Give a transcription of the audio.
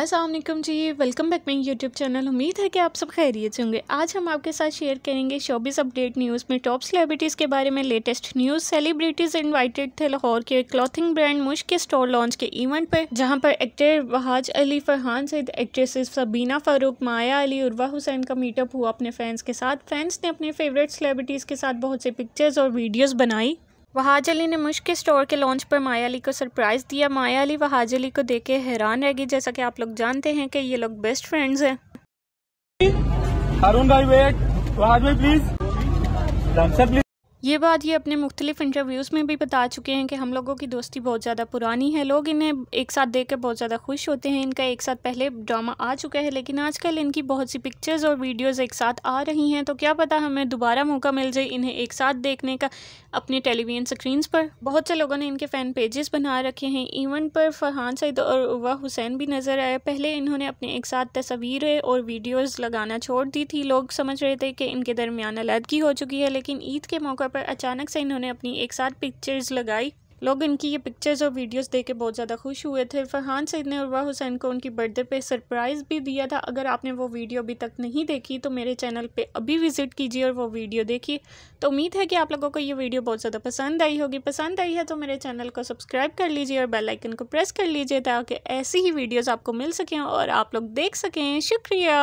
Aslam ji welcome back my YouTube channel उम्मीद है कि आप सब खैरियत होंगे आज हम आपके साथ शेयर करेंगे शोबिस अपडेट न्यूज़ में टॉप सेलिब्रिटीज़ के बारे में लेटेस्ट न्यूज़ सेलिब्रिटीज़ इनवाइटेड थे लाहौर के क्लॉथिंग ब्रांड मुश के स्टोर लॉन्च के इवेंट पर जहां पर एक्टर वहाज अली फरहान सहित एक्ट्रेसेस सबीना फ़ारूक माया अली उर्वा हुसैन का मीटअप हुआ अपने फैंस के साथ फैंस ने अपने फेवरेट सेलिब्रिटीज़ के साथ बहुत से पिक्चर्स और वीडियोज़ बनाई वहाज अली ने के स्टोर के लॉन्च पर माया अली को सरप्राइज़ दिया माया अली वहाज अली को देख के हैरान रह गई जैसा कि आप लोग जानते हैं कि ये लोग बेस्ट फ्रेंड्स हैं अरुण भाई वेट वहाज भाई प्लीज ये बात ये अपने मुख्तलिफ इंटरव्यूज़ में भी बता चुके हैं कि हम लोगों की दोस्ती बहुत ज़्यादा पुरानी है लोग इन्हें एक साथ देख कर बहुत ज़्यादा खुश होते हैं इनका एक साथ पहले ड्रामा आ चुका है लेकिन आजकल इनकी बहुत सी पिक्चर्स और वीडियोस एक साथ आ रही हैं तो क्या पता हमें दोबारा मौका मिल जाए इन्हें एक साथ देखने का अपने टेलीविज़न स्क्रीनस पर बहुत से लोगों ने इनके फ़ैन पेजेस बना रखे हैं इवन पर फरहान सईद और उवा हुसैन भी नज़र आए पहले इन्होंने अपने एक साथ तस्वीरें और वीडियोज़ लगाना छोड़ दी थी लोग समझ रहे थे कि इनके दरमियान अलीदगी हो चुकी है लेकिन ईद के मौका पर अचानक से इन्होंने अपनी एक साथ पिक्चर्स लगाई लोग इनकी ये पिक्चर्स और वीडियोस देख के बहुत ज़्यादा खुश हुए थे फरहान सईद ने उर्वा हुसैन को उनकी बर्थडे पे सरप्राइज़ भी दिया था अगर आपने वो वीडियो अभी तक नहीं देखी तो मेरे चैनल पे अभी विज़िट कीजिए और वो वीडियो देखिए तो उम्मीद है कि आप लोगों को ये वीडियो बहुत ज़्यादा पसंद आई होगी पसंद आई है तो मेरे चैनल को सब्सक्राइब कर लीजिए और बेलाइकन को प्रेस कर लीजिए ताकि ऐसी ही वीडियोज़ आपको मिल सकें और आप लोग देख सकें शुक्रिया